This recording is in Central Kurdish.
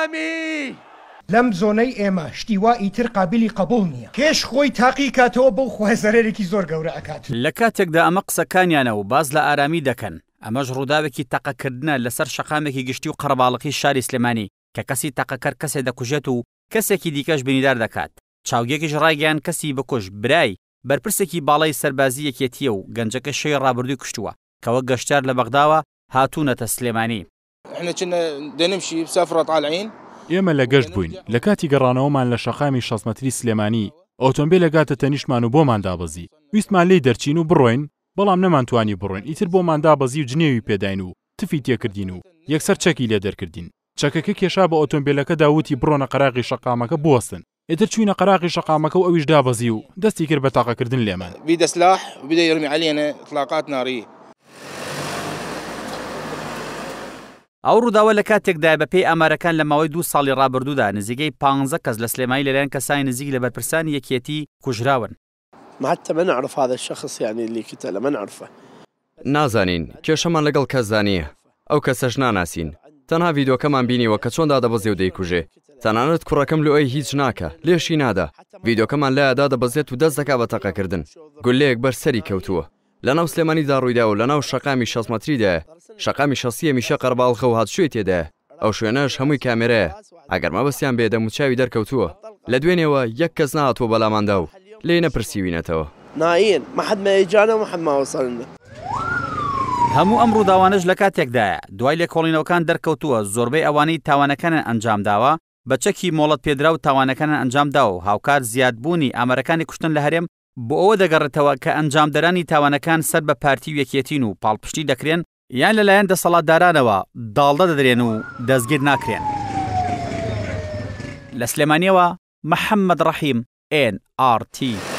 ئیسلامی! لەم زۆنەی ئێمە شتیوا ئیتر قابلی قبول نییە کێش خۆی تاقی کاتەوە بەو خوێزەرێکی زۆر گەورە ئەکات لە کاتێکدا ئەمە قسەکانیانە و باز لە ئارامی دەکەن ئەمەش ڕووداوێکی تەقەکردنە لەسەر شەقامێکی گشتی و قەرباڵقی شاری سلێمانی کە کەسی تەقەکەر کەسێ دەکوژێت و کەسێکی دیکەش بینیدار دەکات چاوگێکیش ڕایگەیان کەسی بکوش برای بەرپرسێکی باڵی سەربازی یەکێتیە و گەنجەکە شەی ڕابردووی کوشتووە کەوە گەشتار لە بەغداوە هاتوونەتە سلێمانی احنا كنا بدنا نمشي بسفره طالعين ئێمە لە گەشت بووین لە کاتی گەڕانەوەمان لە شەقامی 16مەری سلێمانی ئۆتۆمبیل لەگاتە تەنیشمان و بۆمان دابەزی ویستمان لی دەرچین و بڕۆین بەڵام نەمانتوانی بڕۆین ئیتر بۆمان دابەزی و جنێوی پێداین و تفی تێکردین و یەکسەر چەکی لێ دەرکردین چەکەکە کێشا بە ئۆتۆمبیلەکە داوتی بڕۆنە قەراغی شقامەکە بوەستن ئێتر چوینە قەراقی شقامەکە و ئەویش دابەزی و دەستی کرد بە تاقەکردن لێمان بی دەسلاح بدە یرمی علێنە اطلاقات ناری ئەو ڕووداوە لە کاتێکدای بە پێی ئامارەکان لە ماوەی دوو ساڵی ڕابردوودا نزیگەی پ کەس لە سلێمایی لەلایەن کەسانی نزیک لە بەرپرسانی یەکێتی کوژراون. معتە من عرف هذا الشخص يعني اللي كنت لمن عرفه نازانین کێشەمان لەگەڵ کەس زانیە ئەو کەسەش ناناسین تەنها ڤیددیوکەمان بینیوە کە چۆندا دەبەزێ و دەیکوژێ تەنانەت کوڕەکەم لە ئەوی هیچ ناکە لێشی نادا ڤیددیوکەمان لایەدا دەبەزێت و دەست دەکا بە تەقەکردن گولەیەک بەرسەری کەوتووە لە ناو سلێمانیدا ڕوویداوە لە ناو شەقامی شەسمەتریدا شەقامی شەسیە میشە قەرباڵخە و هاتشوێ تێدا ئەو شوێنەش هەمووی کامێرە ئەگەر مەبەستیان بێدە موچاوی دەرکەوتووە لە دوێنێەوە یەک کەس نهاتوە بەلاماندا و لێ نەپرسیوینەتەوە ناین مەحدمەجانە محەمماوەسەرنە هەموو ئەم ڕووداوانش لە کاتێکدایە دوای لێکۆڵینەوەکان دەرکەوتووە زۆربەی ئەوانەی تاوانەکانن ئەنجام داوە بەچەکی مۆڵەت پێدرا و تاوانەکانن ئەنجام دا و هاوکار زیادبوونی ئامەرەکانی کوشتن لە هەرێم بۆ ئەوە دەگەڕێتەوە کە ئەنجامدەرانی تاوانەکان سەر بە پارتی وەکێتین و پاڵپشتی دەکرێن یان لەلایەن دەسەڵاتدارانەوە داڵدە دەدرێن و دەستگیر ناکرێن لە سلێمانیەوە محەممەد ڕەحیم NRT.